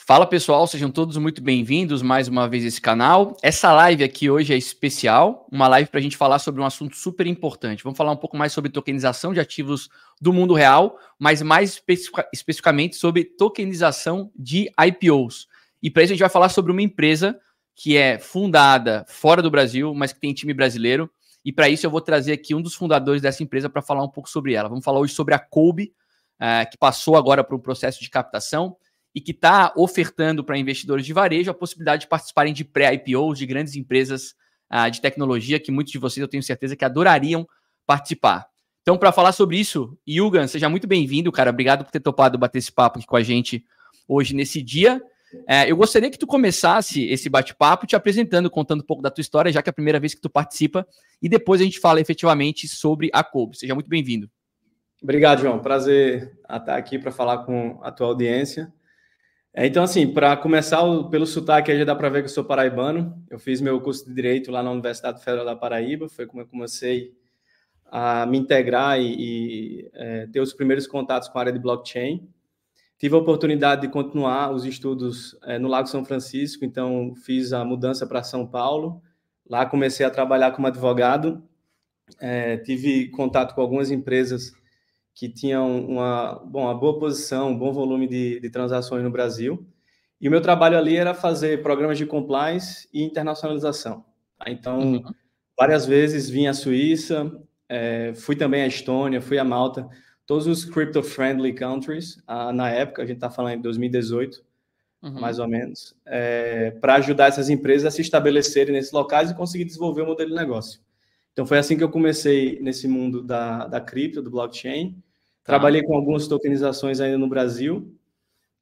Fala pessoal, sejam todos muito bem-vindos mais uma vez a esse canal. Essa live aqui hoje é especial, uma live para a gente falar sobre um assunto super importante. Vamos falar um pouco mais sobre tokenização de ativos do mundo real, mas mais especificamente sobre tokenização de IPOs. E para isso a gente vai falar sobre uma empresa que é fundada fora do Brasil, mas que tem time brasileiro. E para isso eu vou trazer aqui um dos fundadores dessa empresa para falar um pouco sobre ela. Vamos falar hoje sobre a Colby, uh, eh, que passou agora para um processo de captação e que está ofertando para investidores de varejo a possibilidade de participarem de pré-IPOs de grandes empresas ah, de tecnologia que muitos de vocês eu tenho certeza que adorariam participar. Então, para falar sobre isso, Yugan, seja muito bem-vindo, cara. Obrigado por ter topado bater esse papo aqui com a gente hoje nesse dia. É, eu gostaria que tu começasse esse bate-papo te apresentando, contando um pouco da tua história, já que é a primeira vez que tu participa, e depois a gente fala efetivamente sobre a Kobo. Seja muito bem-vindo. Obrigado, João. Prazer estar aqui para falar com a tua audiência. É, então, assim, para começar pelo sotaque, aí já dá para ver que eu sou paraibano. Eu fiz meu curso de Direito lá na Universidade Federal da Paraíba, foi como eu comecei a me integrar e, e é, ter os primeiros contatos com a área de blockchain. Tive a oportunidade de continuar os estudos é, no Lago São Francisco, então fiz a mudança para São Paulo. Lá comecei a trabalhar como advogado. É, tive contato com algumas empresas que tinham uma, bom, uma boa posição, um bom volume de, de transações no Brasil. E o meu trabalho ali era fazer programas de compliance e internacionalização. Tá? Então, uhum. várias vezes vim à Suíça, é, fui também à Estônia, fui à Malta, todos os crypto-friendly countries, a, na época, a gente está falando em 2018, uhum. mais ou menos, é, para ajudar essas empresas a se estabelecerem nesses locais e conseguir desenvolver o modelo de negócio. Então, foi assim que eu comecei nesse mundo da, da cripto, do blockchain, Tá. Trabalhei com algumas tokenizações ainda no Brasil.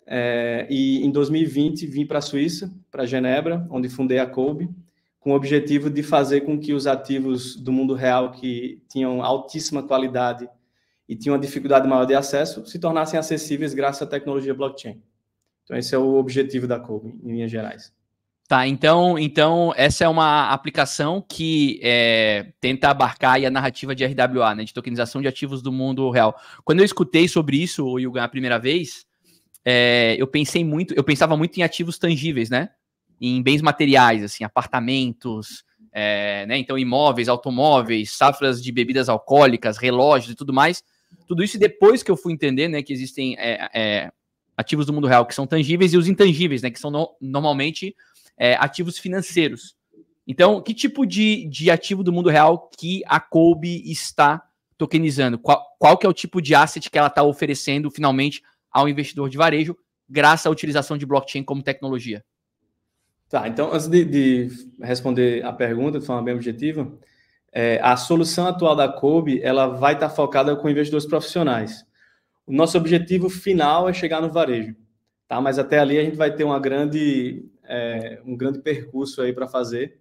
É, e em 2020 vim para a Suíça, para Genebra, onde fundei a Colby, com o objetivo de fazer com que os ativos do mundo real que tinham altíssima qualidade e tinham uma dificuldade maior de acesso se tornassem acessíveis graças à tecnologia blockchain. Então esse é o objetivo da Colby, em linhas gerais. Tá, então, então essa é uma aplicação que é, tenta abarcar a narrativa de RWA, né, de tokenização de ativos do mundo real. Quando eu escutei sobre isso, o Yuga, a primeira vez, é, eu pensei muito, eu pensava muito em ativos tangíveis, né, em bens materiais, assim, apartamentos, é, né, então imóveis, automóveis, safras de bebidas alcoólicas, relógios e tudo mais. Tudo isso depois que eu fui entender, né, que existem é, é, ativos do mundo real que são tangíveis e os intangíveis, né, que são no, normalmente é, ativos financeiros. Então, que tipo de, de ativo do mundo real que a Colby está tokenizando? Qual, qual que é o tipo de asset que ela está oferecendo finalmente ao investidor de varejo, graças à utilização de blockchain como tecnologia? Tá, então antes de, de responder a pergunta de forma bem objetiva, é, a solução atual da Colby ela vai estar tá focada com investidores profissionais. O nosso objetivo final é chegar no varejo, tá? Mas até ali a gente vai ter uma grande é, um grande percurso aí para fazer,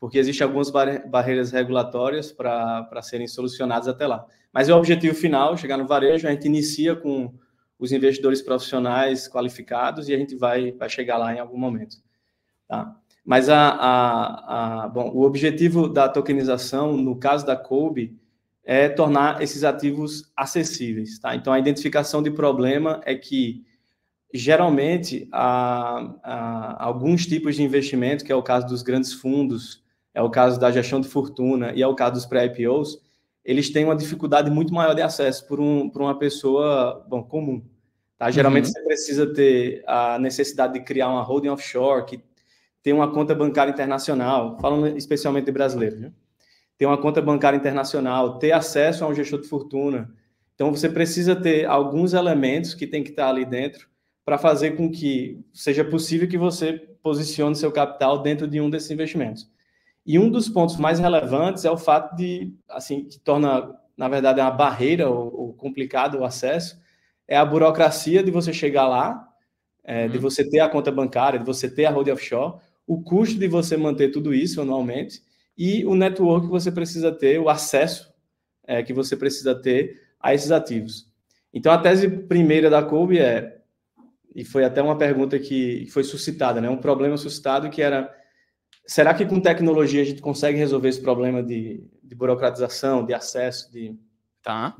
porque existem algumas bar barreiras regulatórias para serem solucionadas até lá. Mas é o objetivo final, chegar no varejo, a gente inicia com os investidores profissionais qualificados e a gente vai, vai chegar lá em algum momento. Tá? Mas a, a, a, bom, o objetivo da tokenização, no caso da Colby, é tornar esses ativos acessíveis. Tá? Então, a identificação de problema é que geralmente, alguns tipos de investimento, que é o caso dos grandes fundos, é o caso da gestão de fortuna e é o caso dos pré-IPOs, eles têm uma dificuldade muito maior de acesso por, um, por uma pessoa bom, comum. Tá? Geralmente uhum. você precisa ter a necessidade de criar uma holding offshore, que tem uma conta bancária internacional, falando especialmente de brasileiro, uhum. né? ter uma conta bancária internacional, ter acesso a um gestor de fortuna. Então você precisa ter alguns elementos que tem que estar ali dentro para fazer com que seja possível que você posicione seu capital dentro de um desses investimentos. E um dos pontos mais relevantes é o fato de, assim, que torna, na verdade, uma barreira ou, ou complicado o acesso, é a burocracia de você chegar lá, é, de uhum. você ter a conta bancária, de você ter a road offshore, o custo de você manter tudo isso anualmente e o network que você precisa ter, o acesso é, que você precisa ter a esses ativos. Então, a tese primeira da Kobe é e foi até uma pergunta que foi suscitada, né? Um problema suscitado que era: será que com tecnologia a gente consegue resolver esse problema de, de burocratização, de acesso, de tá?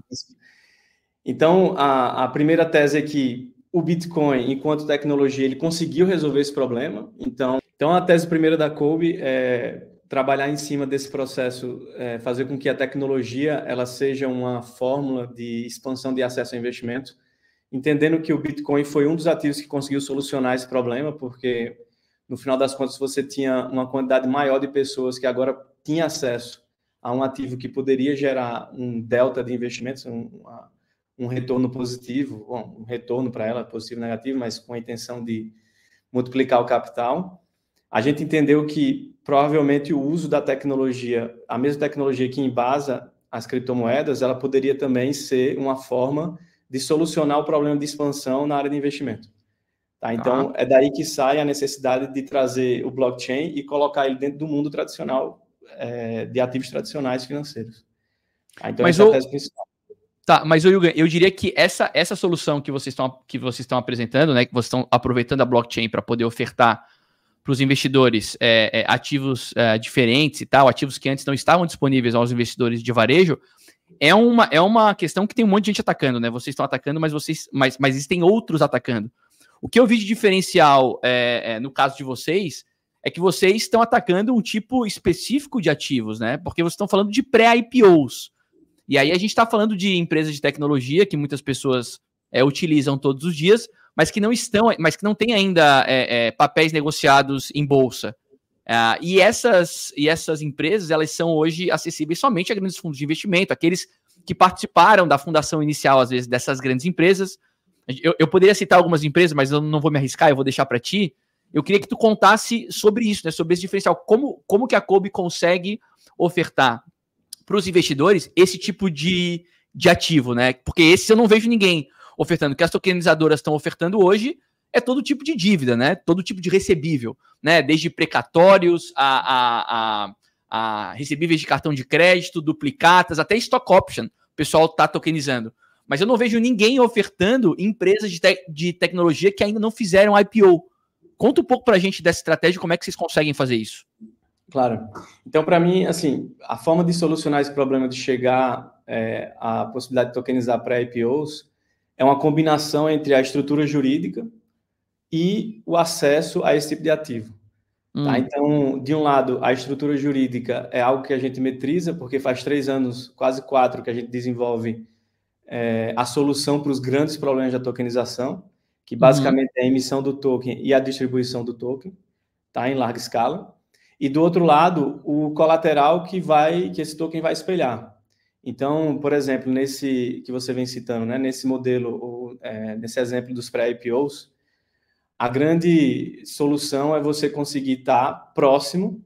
Então a, a primeira tese é que o Bitcoin, enquanto tecnologia, ele conseguiu resolver esse problema. Então, então a tese primeira da Kobe é trabalhar em cima desse processo, é, fazer com que a tecnologia ela seja uma fórmula de expansão de acesso a investimento entendendo que o Bitcoin foi um dos ativos que conseguiu solucionar esse problema, porque no final das contas você tinha uma quantidade maior de pessoas que agora tinha acesso a um ativo que poderia gerar um delta de investimentos, um, um retorno positivo, bom, um retorno para ela positivo, negativo, mas com a intenção de multiplicar o capital. A gente entendeu que provavelmente o uso da tecnologia, a mesma tecnologia que embasa as criptomoedas, ela poderia também ser uma forma de solucionar o problema de expansão na área de investimento. Tá? Então, ah. é daí que sai a necessidade de trazer o blockchain e colocar ele dentro do mundo tradicional, é, de ativos tradicionais financeiros. Tá? Então, Mas essa eu... é a tese principal. Tá, mas Yuga, eu diria que essa, essa solução que vocês estão que vocês estão apresentando, né, que vocês estão aproveitando a blockchain para poder ofertar para os investidores é, é, ativos é, diferentes e tal, ativos que antes não estavam disponíveis aos investidores de varejo, é uma, é uma questão que tem um monte de gente atacando, né? Vocês estão atacando, mas vocês, mas, mas existem outros atacando. O que eu vi de diferencial é, é, no caso de vocês é que vocês estão atacando um tipo específico de ativos, né? Porque vocês estão falando de pré-IPOs. E aí a gente está falando de empresas de tecnologia que muitas pessoas é, utilizam todos os dias, mas que não estão, mas que não tem ainda é, é, papéis negociados em bolsa. Uh, e, essas, e essas empresas, elas são hoje acessíveis somente a grandes fundos de investimento, aqueles que participaram da fundação inicial, às vezes, dessas grandes empresas. Eu, eu poderia citar algumas empresas, mas eu não vou me arriscar, eu vou deixar para ti. Eu queria que tu contasse sobre isso, né, sobre esse diferencial. Como, como que a Kobe consegue ofertar para os investidores esse tipo de, de ativo, né? Porque esse eu não vejo ninguém ofertando. O que as tokenizadoras estão ofertando hoje é todo tipo de dívida, né? Todo tipo de recebível, né? Desde precatórios a, a, a, a recebíveis de cartão de crédito, duplicatas, até stock option. O pessoal está tokenizando. Mas eu não vejo ninguém ofertando empresas de, te de tecnologia que ainda não fizeram IPO. Conta um pouco para a gente dessa estratégia, como é que vocês conseguem fazer isso? Claro. Então, para mim, assim, a forma de solucionar esse problema de chegar é, à possibilidade de tokenizar pré-IPOs é uma combinação entre a estrutura jurídica, e o acesso a esse tipo de ativo. Tá? Hum. Tá? Então, de um lado, a estrutura jurídica é algo que a gente metriza, porque faz três anos, quase quatro, que a gente desenvolve é, a solução para os grandes problemas da tokenização, que uhum. basicamente hum. é a emissão do token e a distribuição do token, tá? em larga escala. E do outro lado, o colateral que vai que esse token vai espelhar. Então, por exemplo, nesse que você vem citando, né? nesse modelo, ou, é, nesse exemplo dos pré-IPOs, a grande solução é você conseguir estar tá próximo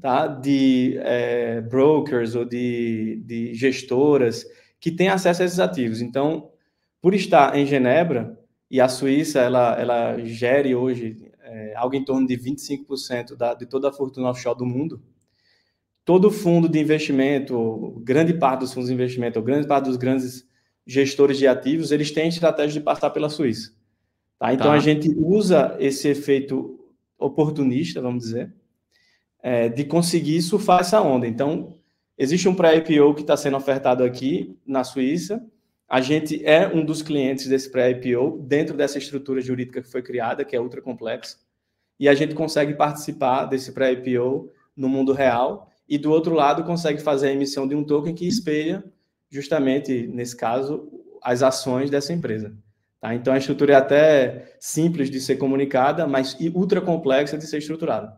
tá, de é, brokers ou de, de gestoras que têm acesso a esses ativos. Então, por estar em Genebra, e a Suíça ela, ela gere hoje é, algo em torno de 25% da, de toda a fortuna offshore do mundo, todo fundo de investimento, grande parte dos fundos de investimento, ou grande parte dos grandes gestores de ativos, eles têm estratégia de passar pela Suíça. Tá? Então tá. a gente usa esse efeito oportunista, vamos dizer, é, de conseguir surfar essa onda. Então existe um pré-IPO que está sendo ofertado aqui na Suíça. A gente é um dos clientes desse pré-IPO dentro dessa estrutura jurídica que foi criada, que é ultra complexa, e a gente consegue participar desse pré-IPO no mundo real e do outro lado consegue fazer a emissão de um token que espelha justamente nesse caso as ações dessa empresa. Tá? Então, a estrutura é até simples de ser comunicada, mas ultra complexa de ser estruturada.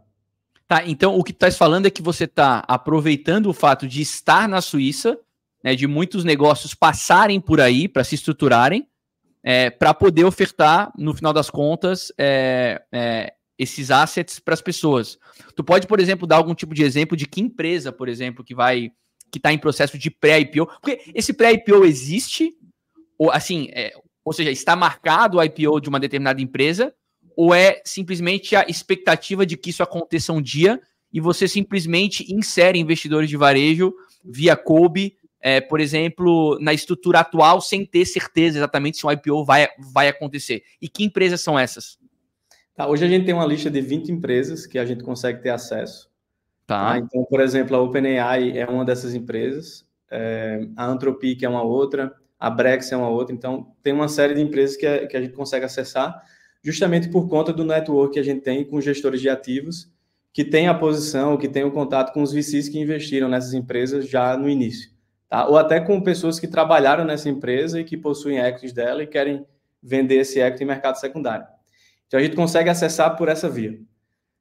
Tá, então o que tu estás falando é que você está aproveitando o fato de estar na Suíça, né, de muitos negócios passarem por aí para se estruturarem, é, para poder ofertar, no final das contas, é, é, esses assets para as pessoas. Tu pode, por exemplo, dar algum tipo de exemplo de que empresa, por exemplo, que vai que está em processo de pré-IPO, porque esse pré-IPO existe, ou assim, é, ou seja, está marcado o IPO de uma determinada empresa, ou é simplesmente a expectativa de que isso aconteça um dia e você simplesmente insere investidores de varejo via Kobe, é, por exemplo, na estrutura atual, sem ter certeza exatamente se um IPO vai, vai acontecer? E que empresas são essas? Tá, hoje a gente tem uma lista de 20 empresas que a gente consegue ter acesso. Tá. tá. então, por exemplo, a OpenAI é uma dessas empresas, é, a Anthropic é uma outra, a Brex é uma outra. Então, tem uma série de empresas que a, que a gente consegue acessar justamente por conta do network que a gente tem com gestores de ativos que tem a posição, que tem o contato com os VCs que investiram nessas empresas já no início. Tá? Ou até com pessoas que trabalharam nessa empresa e que possuem equities dela e querem vender esse equity em mercado secundário. Então, a gente consegue acessar por essa via.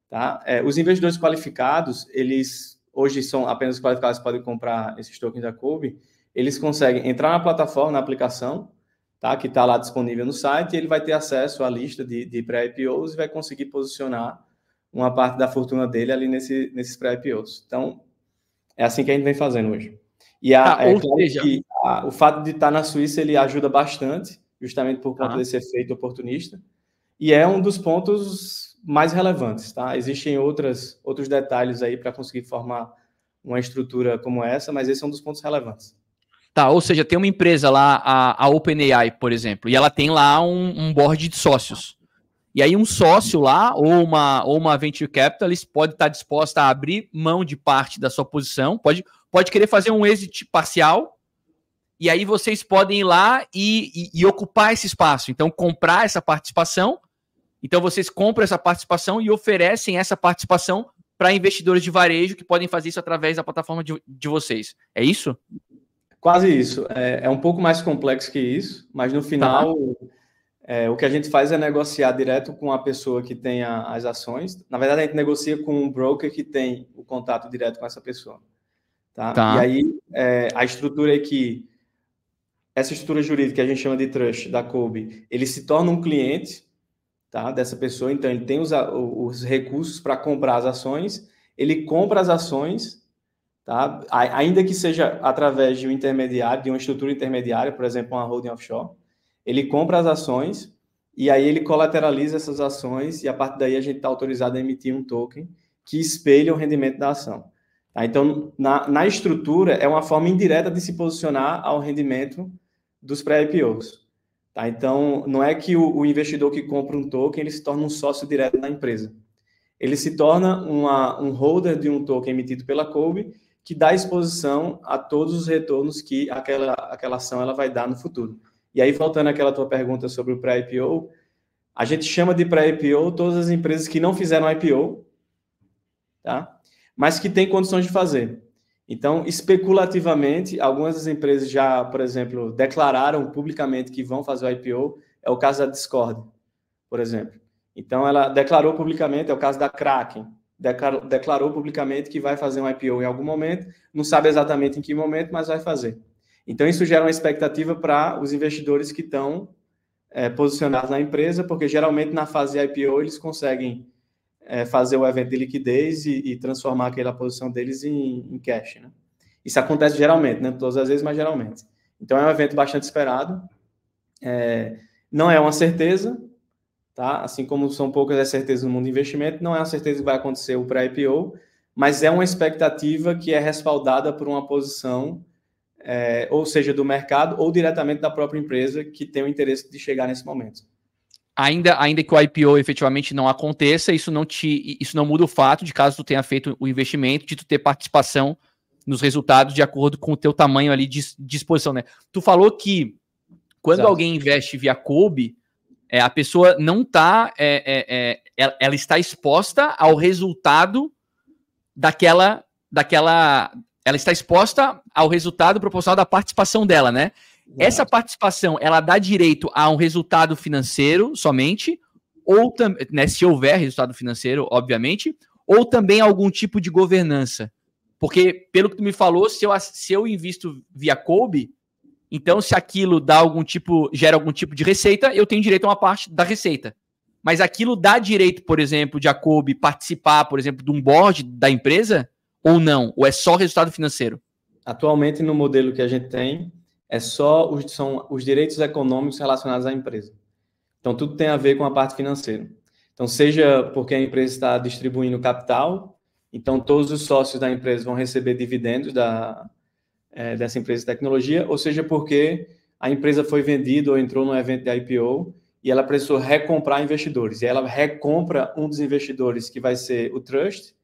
Tá? É, os investidores qualificados, eles hoje são apenas qualificados para podem comprar esses tokens da Kobe, eles conseguem entrar na plataforma, na aplicação, tá? que está lá disponível no site, e ele vai ter acesso à lista de, de pré-IPOs e vai conseguir posicionar uma parte da fortuna dele ali nesse, nesses pré-IPOs. Então, é assim que a gente vem fazendo hoje. E a, ah, é claro que a, o fato de estar tá na Suíça ele ajuda bastante, justamente por conta ah. desse efeito oportunista, e é um dos pontos mais relevantes. Tá? Existem outras, outros detalhes aí para conseguir formar uma estrutura como essa, mas esse é um dos pontos relevantes. Tá, ou seja, tem uma empresa lá, a, a OpenAI, por exemplo, e ela tem lá um, um board de sócios. E aí um sócio lá, ou uma, ou uma venture capitalist, pode estar tá disposta a abrir mão de parte da sua posição, pode, pode querer fazer um exit parcial, e aí vocês podem ir lá e, e, e ocupar esse espaço. Então, comprar essa participação. Então, vocês compram essa participação e oferecem essa participação para investidores de varejo que podem fazer isso através da plataforma de, de vocês. É isso? Quase isso. É, é, um pouco mais complexo que isso, mas no final tá. é, o que a gente faz é negociar direto com a pessoa que tem a, as ações. Na verdade, a gente negocia com um broker que tem o contato direto com essa pessoa. Tá? tá. E aí é, a estrutura é que essa estrutura jurídica que a gente chama de trust da Kobe, ele se torna um cliente tá, dessa pessoa, então ele tem os, os recursos para comprar as ações, ele compra as ações Tá? Ainda que seja através de um intermediário, de uma estrutura intermediária, por exemplo, uma holding offshore, ele compra as ações e aí ele colateraliza essas ações e a partir daí a gente está autorizado a emitir um token que espelha o rendimento da ação. Tá? Então, na, na, estrutura, é uma forma indireta de se posicionar ao rendimento dos pré-IPOs. Tá? Então, não é que o, o, investidor que compra um token ele se torna um sócio direto da empresa. Ele se torna uma, um holder de um token emitido pela Kobe que dá exposição a todos os retornos que aquela, aquela ação ela vai dar no futuro. E aí, voltando àquela tua pergunta sobre o pré-IPO, a gente chama de pré-IPO todas as empresas que não fizeram IPO, tá? mas que têm condições de fazer. Então, especulativamente, algumas das empresas já, por exemplo, declararam publicamente que vão fazer o IPO. É o caso da Discord, por exemplo. Então, ela declarou publicamente, é o caso da Kraken declarou, publicamente que vai fazer um IPO em algum momento, não sabe exatamente em que momento, mas vai fazer. Então, isso gera uma expectativa para os investidores que estão é, eh, posicionados na empresa, porque geralmente na fase IPO eles conseguem é, fazer o evento de liquidez e, e transformar aquela posição deles em, em, cash. Né? Isso acontece geralmente, né? todas as vezes, mas geralmente. Então, é um evento bastante esperado. É, não é uma certeza, tá? Assim como são poucas as certezas no mundo de investimento, não é uma certeza que vai acontecer o pré-IPO, mas é uma expectativa que é respaldada por uma posição, é, ou seja, do mercado ou diretamente da própria empresa que tem o interesse de chegar nesse momento. Ainda, ainda que o IPO efetivamente não aconteça, isso não te isso não muda o fato de caso tu tenha feito o investimento, de tu ter participação nos resultados de acordo com o teu tamanho ali de, disposição exposição, né? Tu falou que quando Exato. alguém investe via COBE, é, a pessoa não está. É, ela, é, é, é, ela, está exposta ao resultado daquela. daquela ela está exposta ao resultado proporcional da participação dela, né? Essa participação, ela dá direito a um resultado financeiro somente, ou né, se houver resultado financeiro, obviamente, ou também algum tipo de governança. Porque, pelo que tu me falou, se eu, se eu invisto via Kobe, então, se aquilo dá algum tipo, gera algum tipo de receita, eu tenho direito a uma parte da receita. Mas aquilo dá direito, por exemplo, de a Kobe participar, por exemplo, de um board da empresa ou não? Ou é só resultado financeiro? Atualmente, no modelo que a gente tem, é só os, são os direitos econômicos relacionados à empresa. Então, tudo tem a ver com a parte financeira. Então, seja porque a empresa está distribuindo capital, então todos os sócios da empresa vão receber dividendos da, é, dessa empresa de tecnologia, ou seja, porque a empresa foi vendida ou entrou no evento de IPO e ela precisou recomprar investidores. E ela recompra um dos investidores que vai ser o trust,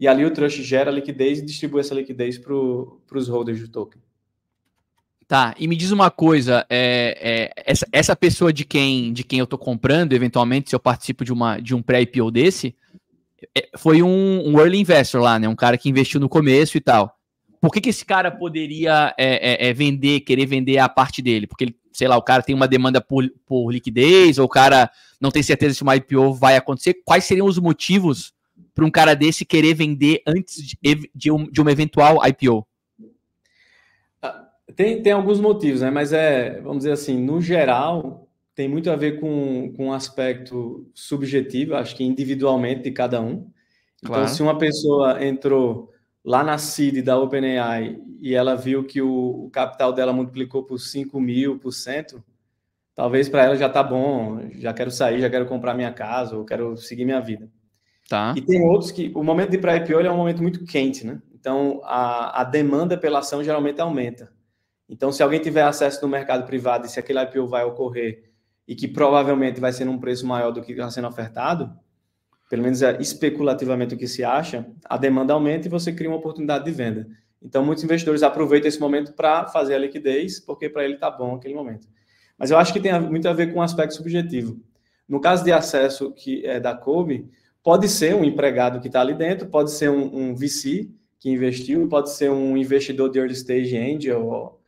e ali o trust gera liquidez e distribui essa liquidez para os holders do token. Tá, e me diz uma coisa, é, é, essa, essa pessoa de quem de quem eu estou comprando, eventualmente, se eu participo de, uma, de um pré-IPO desse, é, foi um, um early investor lá, né? Um cara que investiu no começo e tal. Por que, que esse cara poderia é, é, é, vender, querer vender a parte dele? Porque ele, sei lá, o cara tem uma demanda por, por liquidez, ou o cara não tem certeza se uma IPO vai acontecer. Quais seriam os motivos para um cara desse querer vender antes de, de, um, de uma eventual IPO? Ah, tem, tem alguns motivos, né? Mas é, vamos dizer assim, no geral, tem muito a ver com, com um aspecto subjetivo, acho que individualmente de cada um. Então, claro. Então, se uma pessoa entrou lá na CID da OpenAI e ela viu que o, o capital dela multiplicou por 5 mil por cento, talvez para ela já tá bom, já quero sair, já quero comprar minha casa, ou quero seguir minha vida. Tá. E tem outros que o momento de ir para IPO é um momento muito quente, né? Então a, a demanda pela ação geralmente aumenta. Então, se alguém tiver acesso no mercado privado e se aquele IPO vai ocorrer e que provavelmente vai ser num preço maior do que está sendo ofertado, pelo menos é especulativamente o que se acha, a demanda aumenta e você cria uma oportunidade de venda. Então, muitos investidores aproveitam esse momento para fazer a liquidez, porque para ele está bom aquele momento. Mas eu acho que tem muito a ver com o um aspecto subjetivo. No caso de acesso que é da Kobe, pode ser um empregado que está ali dentro, pode ser um, um VC que investiu, pode ser um investidor de early stage angel.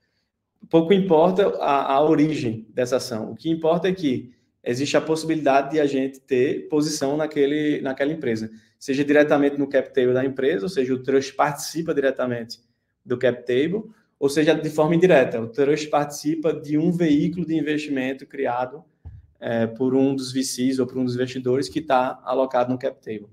Pouco importa a, a origem dessa ação. O que importa é que existe a possibilidade de a gente ter posição naquele, naquela empresa, seja diretamente no cap table da empresa, ou seja, o trust participa diretamente do cap table, ou seja, de forma indireta, o trust participa de um veículo de investimento criado é, por um dos VCs ou por um dos investidores que está alocado no cap table.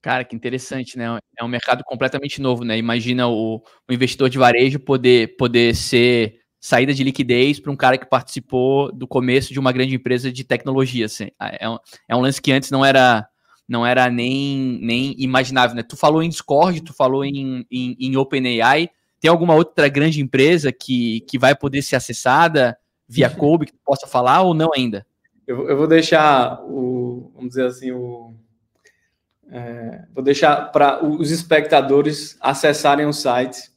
Cara, que interessante, né? É um mercado completamente novo, né? Imagina o, o investidor de varejo poder, poder ser saída de liquidez para um cara que participou do começo de uma grande empresa de tecnologia. Assim. Ah, é, um, é um lance que antes não era não era nem, nem imaginável. Né? Tu falou em Discord, tu falou em, em, em OpenAI. Tem alguma outra grande empresa que, que vai poder ser acessada via Kobe que tu possa falar ou não ainda? Eu, eu vou deixar o, vamos dizer assim, o, é, vou deixar para os espectadores acessarem o site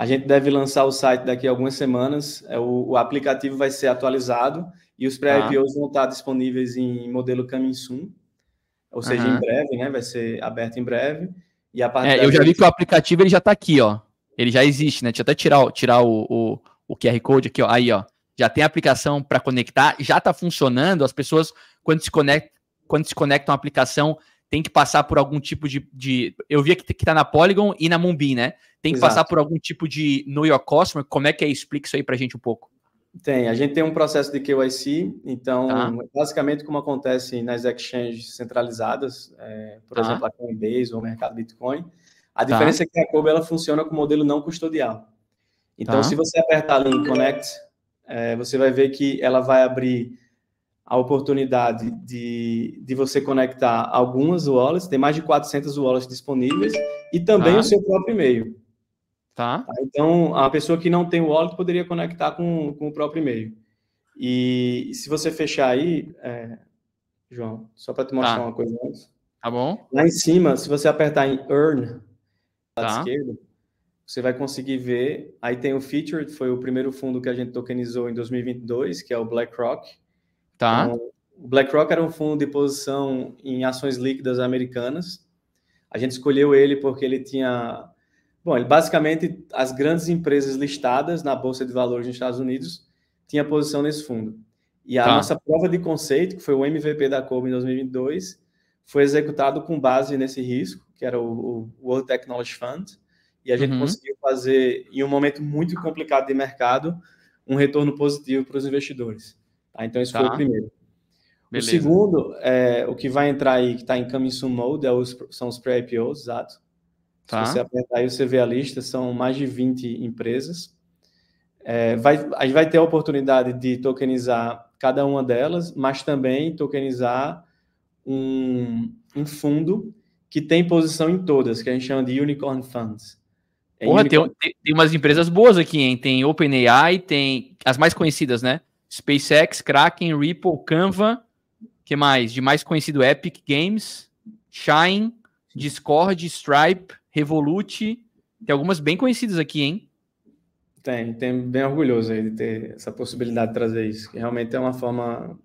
a gente deve lançar o site daqui a algumas semanas. É, o, o aplicativo vai ser atualizado e os tá. pré-IPOs ah. vão estar disponíveis em modelo Coming Soon, ou seja, uhum. em breve, né? Vai ser aberto em breve. E a parte é, eu já vi que o aplicativo ele já está aqui, ó. Ele já existe, né? Deixa eu até tirar, tirar o, o, o QR Code aqui, ó. Aí, ó. Já tem aplicação para conectar, já está funcionando. As pessoas, quando se conectam, quando se conectam à aplicação, tem que passar por algum tipo de. de eu vi que, que tá na Polygon e na Mumbi, né? Tem que Exato. passar por algum tipo de New York Customer. Como é que é? Explica isso aí pra gente um pouco. Tem, a gente tem um processo de KYC, então, tá. basicamente, como acontece nas exchanges centralizadas, é, por tá. exemplo, a Coinbase ou o mercado Bitcoin, a tá. diferença tá. é que a Kobo ela funciona com modelo não custodial. Então, tá. se você apertar ali em Connect, é, você vai ver que ela vai abrir a oportunidade de, de você conectar algumas wallets, tem mais de 400 wallets disponíveis, e também tá. o seu próprio e-mail. Tá. tá. Então, a pessoa que não tem wallet poderia conectar com, com o próprio e-mail. E se você fechar aí, é... João, só para te mostrar tá. uma coisa antes. Tá bom. Lá em cima, se você apertar em Earn, tá. lado esquerdo, você vai conseguir ver. Aí tem o Featured, foi o primeiro fundo que a gente tokenizou em 2022, que é o BlackRock. Tá. Então, o BlackRock era um fundo de posição em ações líquidas americanas. A gente escolheu ele porque ele tinha. Bom, ele basicamente as grandes empresas listadas na Bolsa de Valores nos Estados Unidos tinha posição nesse fundo. E a tá. nossa prova de conceito, que foi o MVP da Cobe em 2022, foi executado com base nesse risco, que era o, World Technology Fund, e a gente uhum. conseguiu fazer, em um momento muito complicado de mercado, um retorno positivo para os investidores. Tá? Então, esse tá. foi o tá. primeiro. Beleza. O segundo, é, o que vai entrar aí, que está em coming mode, é os, são os pré-IPOs, exato. Tá. Se você apertar aí, você vê a lista, são mais de 20 empresas. É, vai, a gente vai ter a oportunidade de tokenizar cada uma delas, mas também tokenizar um, um fundo que tem posição em todas, que a gente chama de Unicorn Funds. É Porra, unicorn... Tem, tem, umas empresas boas aqui, hein? Tem OpenAI, tem as mais conhecidas, né? SpaceX, Kraken, Ripple, Canva, que mais? De mais conhecido Epic Games, Shine, Discord, Stripe, Revolut. Tem algumas bem conhecidas aqui, hein? Tem, tem bem orgulhoso aí de ter essa possibilidade de trazer isso, que realmente é uma forma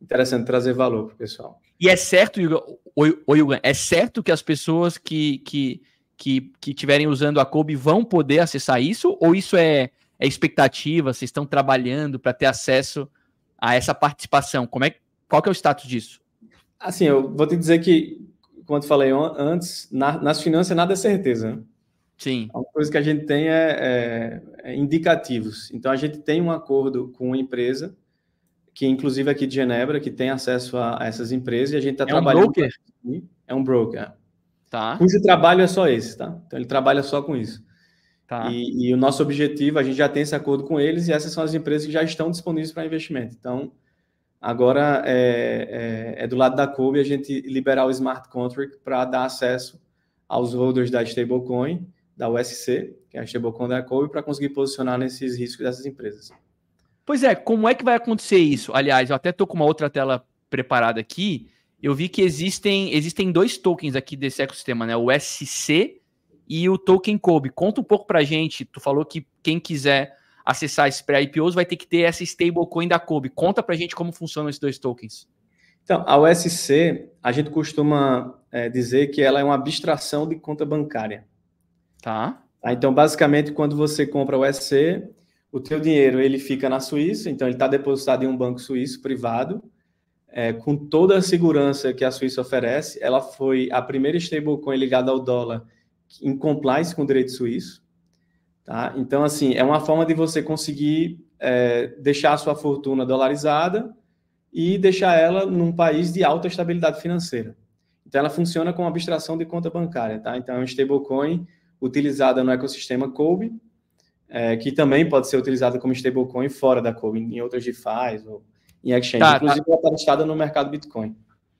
interessante de trazer valor para o pessoal. E é certo, Yugan, é certo que as pessoas que, que, que, que tiverem usando a Kobe vão poder acessar isso? Ou isso é, é expectativa? Vocês estão trabalhando para ter acesso a essa participação? Como é, qual que é o status disso? Assim, eu vou te dizer que, como eu te falei antes, na, nas finanças nada é certeza. Né? Sim. Uma coisa que a gente tem é, é, é, indicativos. Então, a gente tem um acordo com uma empresa, que inclusive aqui de Genebra, que tem acesso a, a essas empresas, e a gente está é trabalhando... É um broker? É um broker. Tá. Cujo trabalho é só esse, tá? Então, ele trabalha só com isso. Tá. E, e, o nosso objetivo, a gente já tem esse acordo com eles e essas são as empresas que já estão disponíveis para investimento. Então, agora é, é, é do lado da COBE a gente liberar o smart contract para dar acesso aos holders da stablecoin, da USC, que é a stablecoin da COBE, para conseguir posicionar nesses riscos dessas empresas. Pois é, como é que vai acontecer isso? Aliás, eu até estou com uma outra tela preparada aqui. Eu vi que existem, existem dois tokens aqui desse ecossistema, né? O SC e o token Kobe. Conta um pouco para a gente. Tu falou que quem quiser acessar esse pré-IPOs vai ter que ter essa stablecoin da Kobe. Conta para a gente como funcionam esses dois tokens. Então, a USC, a gente costuma é, dizer que ela é uma abstração de conta bancária. Tá. tá? Então, basicamente, quando você compra o USC, o teu dinheiro ele fica na Suíça, então ele está depositado em um banco suíço privado, é, com toda a segurança que a Suíça oferece. Ela foi a primeira stablecoin ligada ao dólar em compliance com o direito suíço. Tá? Então, assim, é uma forma de você conseguir é, deixar a sua fortuna dolarizada e deixar ela num país de alta estabilidade financeira. Então, ela funciona com abstração de conta bancária. Tá? Então, é um stablecoin utilizada no ecossistema Kobe, é, que também pode ser utilizada como stablecoin fora da Kobe, em outras DeFi ou em exchange. Tá, tá. Inclusive, tá. ela está listada no mercado Bitcoin.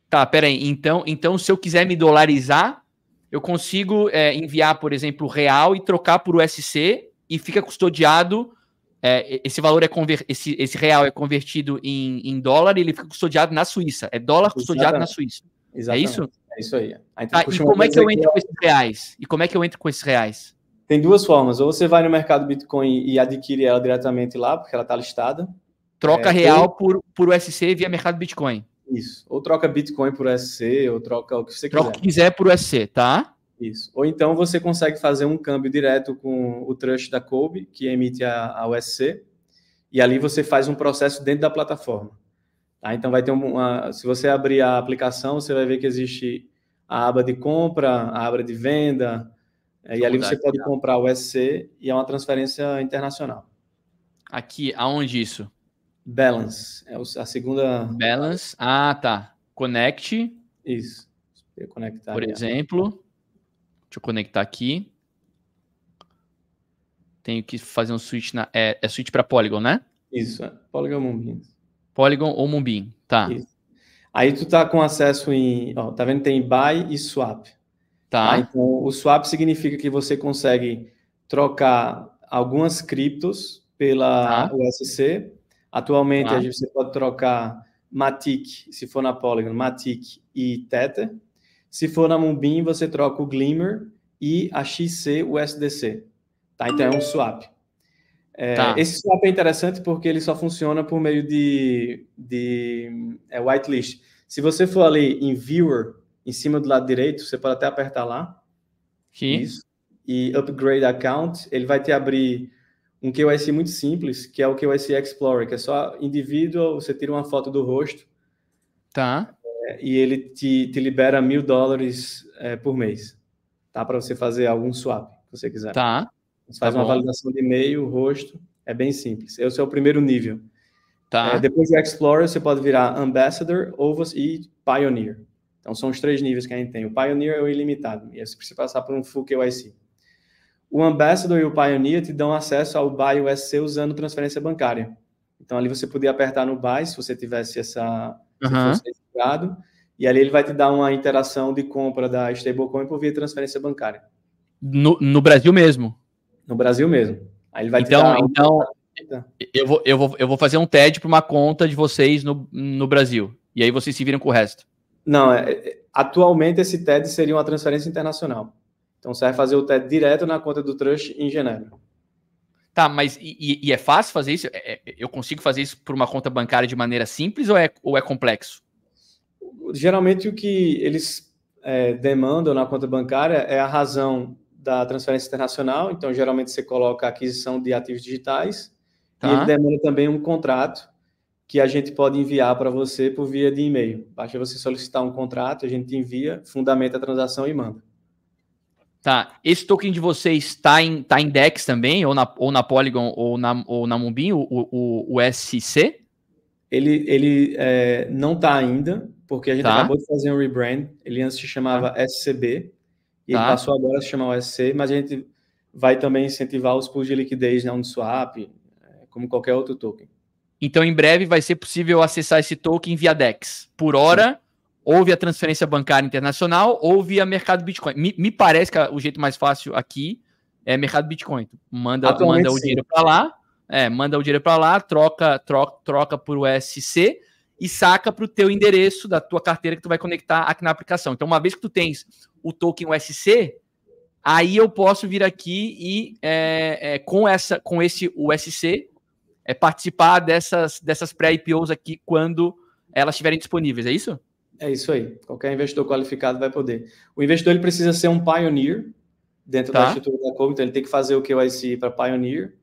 Tá, peraí. Então, então, se eu quiser me dolarizar, eu consigo é, enviar, por exemplo, real e trocar por USC e fica custodiado. É, esse valor é conver esse, esse real é convertido em, em dólar e ele fica custodiado na Suíça. É dólar custodiado Exatamente. na Suíça. É Exatamente. É isso? É isso aí. aí ah, então tá, e como é que eu entro com esses reais? E como é que eu entro com esses reais? Tem duas formas. Ou você vai no mercado Bitcoin e adquire ela diretamente lá, porque ela está listada. Troca é, real por, por USC via mercado Bitcoin. Isso. Ou troca Bitcoin por USC, ou troca o que você troca quiser. Troca o que quiser por USC, tá? Isso. Ou então você consegue fazer um câmbio direto com o trust da Kobe, que emite a, a USC, e ali você faz um processo dentro da plataforma. Tá? Então vai ter uma. Se você abrir a aplicação, você vai ver que existe a aba de compra, a aba de venda, é, e ali você pode comprar o USC e é uma transferência internacional. Aqui, aonde isso? Balance. É a segunda. Balance. Ah, tá. Connect. Isso. Eu conectar Por exemplo, deixa eu conectar aqui. Tenho que fazer um switch na. É, é switch para Polygon, né? Isso, é. Polygon Mumbin. Polygon ou Mumbin, tá. Isso. Aí tu tá com acesso em. Ó, tá vendo? Tem buy e swap. Tá. então, o swap significa que você consegue trocar algumas criptos pela tá. USC Atualmente, a você pode trocar Matic, se for na Polygon, Matic e Tether. Se for na Moonbeam, você troca o Glimmer e a XC, o SDC. Tá? Então é um swap. É, tá. Esse swap é interessante porque ele só funciona por meio de, de é, whitelist. Se você for ali em Viewer, em cima do lado direito, você pode até apertar lá. que Isso. E Upgrade Account, ele vai te abrir um KYC muito simples, que é o KYC Explorer, que é só indivíduo, você tira uma foto do rosto. Tá. É, e ele te, te libera mil dólares é, por mês, tá? Para você fazer algum swap, se você quiser. Tá. Você faz tá uma validação de e-mail, rosto, é bem simples. Esse é o primeiro nível. Tá. É, depois do Explorer, você pode virar Ambassador Ovos e Pioneer. Então, são os três níveis que a gente tem. O Pioneer é o ilimitado, e aí você precisa passar por um full KYC o Ambassador e o Pioneer te dão acesso ao Buy USC usando transferência bancária. Então ali você podia apertar no Buy se você tivesse essa uhum. e ali ele vai te dar uma interação de compra da stablecoin por via transferência bancária. No, no Brasil mesmo. No Brasil mesmo. Aí ele vai então, te dar então uma... eu vou, eu, vou, eu vou fazer um TED para uma conta de vocês no, no Brasil. E aí vocês se viram com o resto. Não, é, é, atualmente esse TED seria uma transferência internacional. Então você vai fazer o TED direto na conta do Trust em Genebra. Tá, mas e, e é fácil fazer isso? É, é, eu consigo fazer isso por uma conta bancária de maneira simples ou é, ou é complexo? Geralmente o que eles é, demandam na conta bancária é a razão da transferência internacional. Então, geralmente você coloca a aquisição de ativos digitais. Tá. E ele demanda também um contrato que a gente pode enviar para você por via de e-mail. Basta você solicitar um contrato, a gente envia, fundamenta a transação e manda. Tá, esse token de vocês está em, tá em DEX também, ou na, ou na Polygon, ou na, ou na Mumbin, o, o, o SC? Ele, ele é, não está ainda, porque a gente tá. acabou de fazer um rebrand. Ele antes se chamava tá. SCB, e tá. ele passou agora a se chamar sc mas a gente vai também incentivar os pools de liquidez na né, Uniswap, é, como qualquer outro token. Então, em breve, vai ser possível acessar esse token via DEX. Por hora, Sim ou via transferência bancária internacional ou via mercado Bitcoin. Me, me parece que o jeito mais fácil aqui é mercado Bitcoin. Manda, manda o dinheiro para lá, é, manda o dinheiro para lá, troca, troca, troca por USC e saca para o teu endereço da tua carteira que tu vai conectar aqui na aplicação. Então, uma vez que tu tens o token USC, aí eu posso vir aqui e é, é, com essa, com esse USC, é, participar dessas, dessas pré-IPOs aqui quando elas estiverem disponíveis. É isso? É isso aí. Qualquer investidor qualificado vai poder. O investidor ele precisa ser um pioneer dentro tá. da estrutura da Kobe, então ele tem que fazer o KYC para pioneer.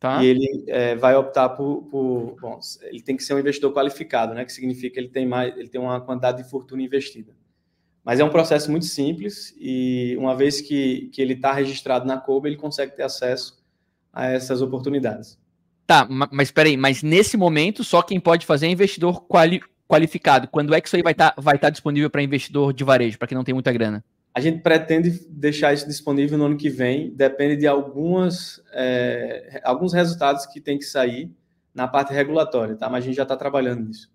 Tá. E ele é, vai optar por, por, Bom, ele tem que ser um investidor qualificado, né? Que significa que ele tem mais, ele tem uma quantidade de fortuna investida. Mas é um processo muito simples e uma vez que, que ele está registrado na Kobe, ele consegue ter acesso a essas oportunidades. Tá, mas espera aí, mas nesse momento só quem pode fazer é investidor quali qualificado? Quando é que isso aí vai estar tá, vai tá disponível para investidor de varejo, para quem não tem muita grana? A gente pretende deixar isso disponível no ano que vem, depende de algumas, é, alguns resultados que tem que sair na parte regulatória, tá? Mas a gente já está trabalhando nisso.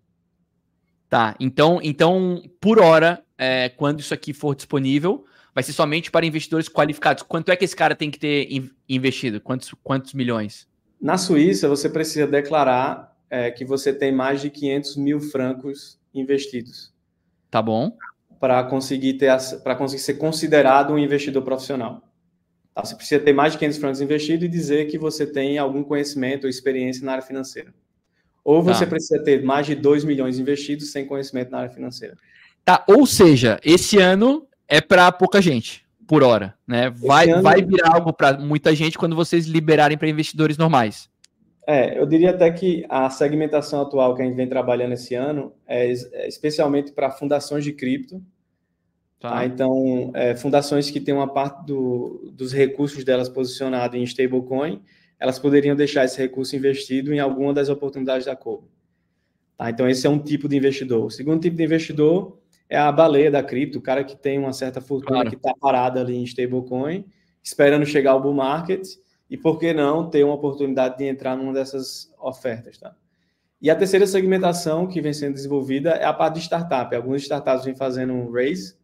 Tá, então, então por hora, é, quando isso aqui for disponível, vai ser somente para investidores qualificados. Quanto é que esse cara tem que ter investido? Quantos, quantos milhões? Na Suíça, você precisa declarar é, que você tem mais de 500 mil francos investidos. Tá bom. Para conseguir ter para conseguir ser considerado um investidor profissional. Tá? Você precisa ter mais de 500 francos investidos e dizer que você tem algum conhecimento ou experiência na área financeira. Ou você tá. precisa ter mais de 2 milhões investidos sem conhecimento na área financeira. Tá, ou seja, esse ano é para pouca gente, por hora, né? Vai, ano... vai virar algo para muita gente quando vocês liberarem para investidores normais. É, eu diria até que a segmentação atual que a gente vem trabalhando esse ano é, é especialmente para fundações de cripto. Tá. Tá? Então, é, fundações que têm uma parte do, dos recursos delas posicionado em stablecoin, elas poderiam deixar esse recurso investido em alguma das oportunidades da Kobo. Tá? Então, esse é um tipo de investidor. O segundo tipo de investidor é a baleia da cripto, o cara que tem uma certa fortuna claro. que está parada ali em stablecoin, esperando chegar ao bull market e por que não ter uma oportunidade de entrar numa dessas ofertas, tá? E a terceira segmentação que vem sendo desenvolvida é a parte de startup. Algumas startups vêm fazendo um raise,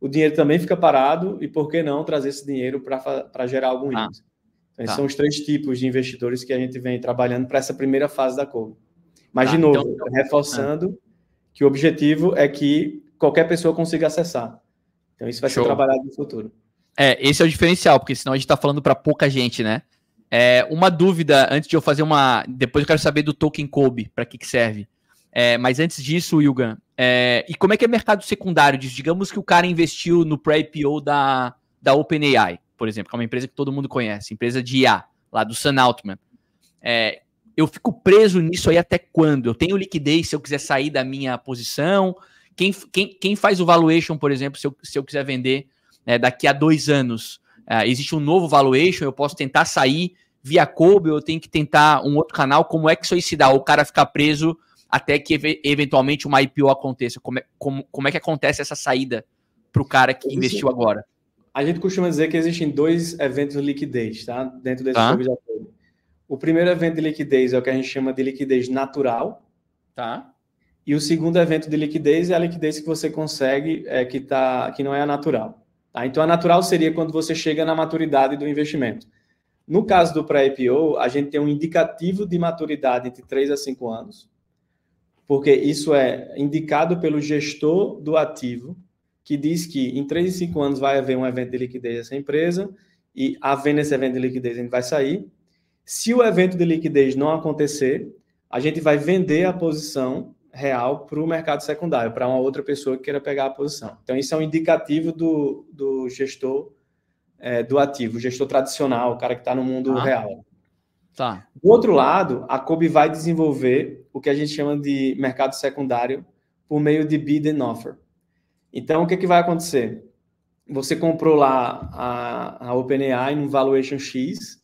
o dinheiro também fica parado, e por que não trazer esse dinheiro para gerar algum tá. ah, índice? Então, tá. são os três tipos de investidores que a gente vem trabalhando para essa primeira fase da Cove. Mas, tá, de novo, então, então, reforçando que o objetivo é que qualquer pessoa consiga acessar. Então, isso vai Show. ser trabalhado no futuro. É, esse é o diferencial, porque senão a gente está falando para pouca gente, né? É, uma dúvida antes de eu fazer uma. Depois eu quero saber do token Kobe, para que, que serve. É, mas antes disso, Yuga, é, e como é que é mercado secundário disso? Digamos que o cara investiu no pré-IPO da, da OpenAI, por exemplo, que é uma empresa que todo mundo conhece, empresa de IA, lá do Sun Altman. É, eu fico preso nisso aí até quando? Eu tenho liquidez se eu quiser sair da minha posição? Quem, quem, quem faz o valuation, por exemplo, se eu, se eu quiser vender né, daqui a dois anos uh, existe um novo valuation, eu posso tentar sair via Kobe, eu tenho que tentar um outro canal, como é que isso aí se dá? O cara ficar preso até que eventualmente uma IPO aconteça. Como é, como, como é que acontece essa saída para o cara que investiu agora? A gente costuma dizer que existem dois eventos de liquidez, tá? Dentro desse tá. O primeiro evento de liquidez é o que a gente chama de liquidez natural, tá? E o segundo evento de liquidez é a liquidez que você consegue, é, que, tá, que não é a natural. Tá? Então, a natural seria quando você chega na maturidade do investimento. No caso do pré-IPO, a gente tem um indicativo de maturidade entre 3 a 5 anos, porque isso é indicado pelo gestor do ativo, que diz que em 3 e 5 anos vai haver um evento de liquidez nessa empresa, e havendo esse evento de liquidez, a gente vai sair. Se o evento de liquidez não acontecer, a gente vai vender a posição real para o mercado secundário, para uma outra pessoa que queira pegar a posição. Então, isso é um indicativo do, do gestor é, do ativo, gestor tradicional, o cara que está no mundo ah. real. Tá. Do outro lado, a COBE vai desenvolver o que a gente chama de mercado secundário por meio de bid and offer. Então, o que, que vai acontecer? Você comprou lá a, a OpenAI num valuation X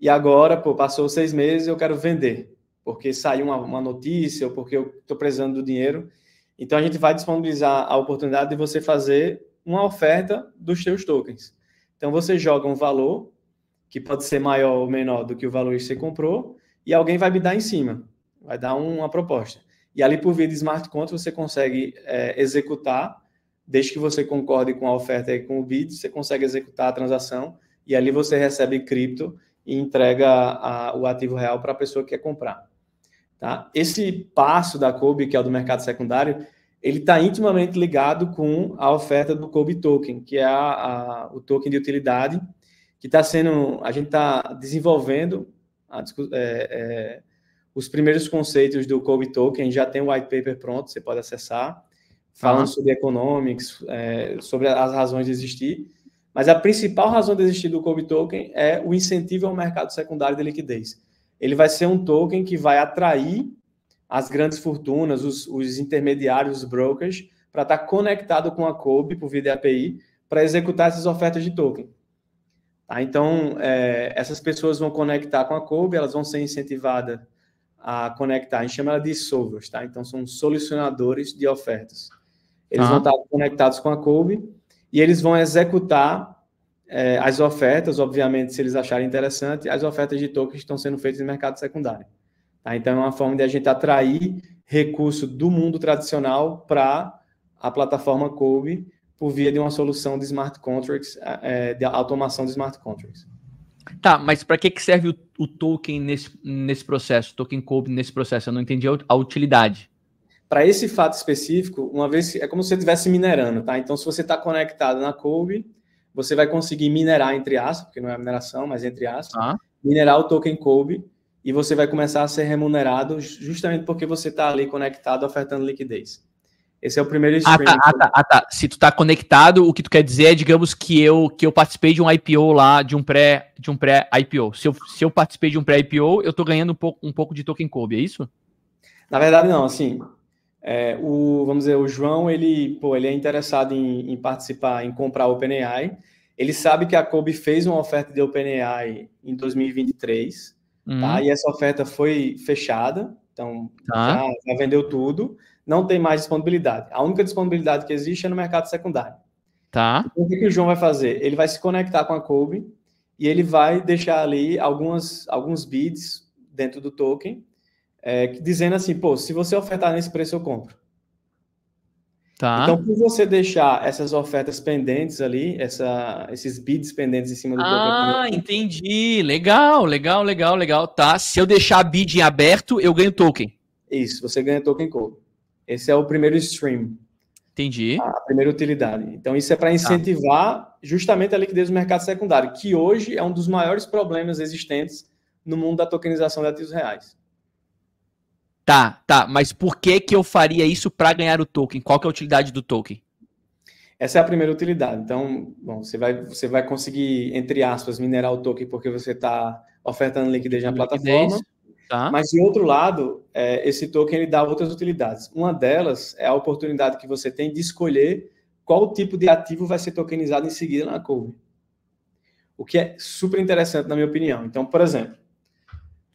e agora, pô, passou seis meses eu quero vender porque saiu uma, uma notícia ou porque eu estou precisando do dinheiro. Então a gente vai disponibilizar a oportunidade de você fazer uma oferta dos seus tokens. Então você joga um valor que pode ser maior ou menor do que o valor que você comprou e alguém vai me dar em cima, vai dar uma proposta. E ali por via de smart contract você consegue é, executar, desde que você concorde com a oferta e com o bid, você consegue executar a transação e ali você recebe cripto e entrega a, o ativo real para a pessoa que quer comprar. Tá? Esse passo da Kobe, que é o do mercado secundário, ele está intimamente ligado com a oferta do Kobe Token, que é a, a, o token de utilidade, que está sendo. A gente está desenvolvendo a, é, é, os primeiros conceitos do Kobe Token, já tem o white paper pronto, você pode acessar, falando ah. sobre economics, é, sobre as razões de existir. Mas a principal razão de existir do Kobe Token é o incentivo ao mercado secundário de liquidez ele vai ser um token que vai atrair as grandes fortunas, os, os intermediários, os brokers, para estar tá conectado com a COBE por via da API para executar essas ofertas de token. Tá? Então, é, essas pessoas vão conectar com a COBE, elas vão ser incentivadas a conectar. A gente chama ela de solvers, tá? Então, são solucionadores de ofertas. Eles ah. vão estar tá conectados com a COBE e eles vão executar é, as ofertas, obviamente, se eles acharem interessante, as ofertas de tokens estão sendo feitas no mercado secundário. Tá? Então, é uma forma de a gente atrair recurso do mundo tradicional para a plataforma Kobe por via de uma solução de smart contracts, é, é de automação de smart contracts. Tá, mas para que, que serve o, o, token nesse, nesse processo, o token Kobe nesse processo? Eu não entendi a, utilidade. Para esse fato específico, uma vez é como se você estivesse minerando, tá? Então, se você está conectado na Kobe, você vai conseguir minerar entre aspas, porque não é mineração, mas entre aspas, ah. minerar o token Kobe e você vai começar a ser remunerado justamente porque você está ali conectado ofertando liquidez. Esse é o primeiro stream. Ah, tá, ah, tá, ah, tá. Se tu tá conectado, o que tu quer dizer é, digamos, que eu que eu participei de um IPO lá, de um pré, de um pré IPO. Se eu, se eu participei de um pré IPO, eu tô ganhando um pouco, um pouco de token Kobe, é isso? Na verdade não, assim, é, o, vamos dizer, o João, ele, pô, ele é interessado em, em participar, em comprar a OpenAI. Ele sabe que a Kobe fez uma oferta de OpenAI em 2023, tá? Uhum. E essa oferta foi fechada, então tá. já, já, vendeu tudo, não tem mais disponibilidade. A única disponibilidade que existe é no mercado secundário. Tá. Então, o que o João vai fazer? Ele vai se conectar com a Kobe e ele vai deixar ali algumas, alguns bids dentro do token é, dizendo assim, pô, se você ofertar nesse preço, eu compro. Tá. Então, por você deixar essas ofertas pendentes ali, essa, esses bids pendentes em cima do Ah, entendi. Legal, legal, legal, legal. Tá. Se eu deixar a bid em aberto, eu ganho token. Isso, você ganha token code. Esse é o primeiro stream. Entendi. A primeira utilidade. Então, isso é para tá. incentivar tá. justamente a liquidez do mercado secundário, que hoje é um dos maiores problemas existentes no mundo da tokenização de ativos reais. Tá, tá, mas por que que eu faria isso para ganhar o token? Qual que é a utilidade do token? Essa é a primeira utilidade. Então, bom, você vai, você vai conseguir, entre aspas, minerar o token porque você está ofertando liquidez na plataforma. Tá. Mas, de outro lado, é, esse token ele dá outras utilidades. Uma delas é a oportunidade que você tem de escolher qual tipo de ativo vai ser tokenizado em seguida na Cold. O que é super interessante, na minha opinião. Então, por exemplo,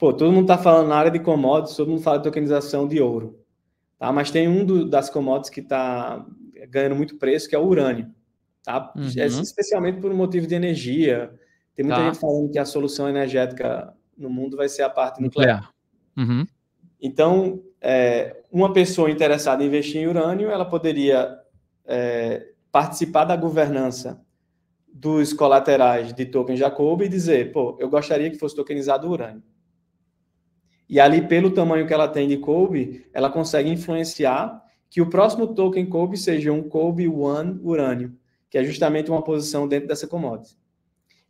Pô, todo mundo está falando na área de commodities, todo mundo fala de tokenização de ouro. Tá? Mas tem um do, das commodities que está ganhando muito preço, que é o urânio. Tá? Uhum. Especialmente por um motivo de energia. Tem muita tá. gente falando que a solução energética no mundo vai ser a parte nuclear. nuclear. Uhum. Então, é, uma pessoa interessada em investir em urânio, ela poderia é, participar da governança dos colaterais de token Jacob e dizer, pô, eu gostaria que fosse tokenizado o urânio. E ali, pelo tamanho que ela tem de Kobe, ela consegue influenciar que o próximo token Kobe seja um Kobe One Urânio, que é justamente uma posição dentro dessa commodity.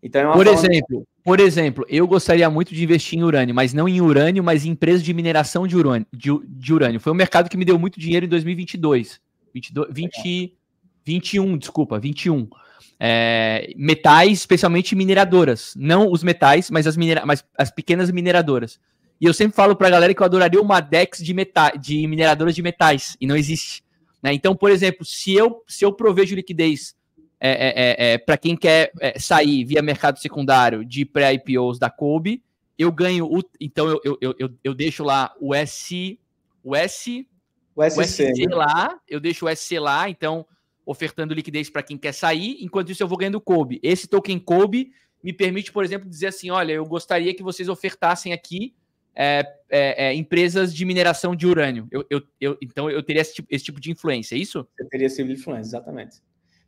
Então, é por exemplo, por exemplo, eu gostaria muito de investir em urânio, mas não em urânio, mas em empresas de mineração de urânio. De, de urânio. Foi um mercado que me deu muito dinheiro em 2022, 22, 20, 21, desculpa, 21. É, metais, especialmente mineradoras, não os metais, mas as, minera mas as pequenas mineradoras. E eu sempre falo pra galera que eu adoraria uma DEX de, meta, de mineradoras de metais, e não existe. Né? Então, por exemplo, se eu, se eu provejo liquidez é, é, é, é para quem quer é, sair via mercado secundário de pré-IPOs da Kobe, eu ganho o. Então eu, eu, eu, eu, deixo lá o S. O S. O SC, o SC né? lá, eu deixo o SC lá, então ofertando liquidez para quem quer sair, enquanto isso eu vou ganhando o Kobe. Esse token Kobe me permite, por exemplo, dizer assim: olha, eu gostaria que vocês ofertassem aqui é, é, é, empresas de mineração de urânio. Eu, eu, eu, então eu teria esse tipo, esse tipo de influência, é isso? Eu teria esse tipo de influência, exatamente.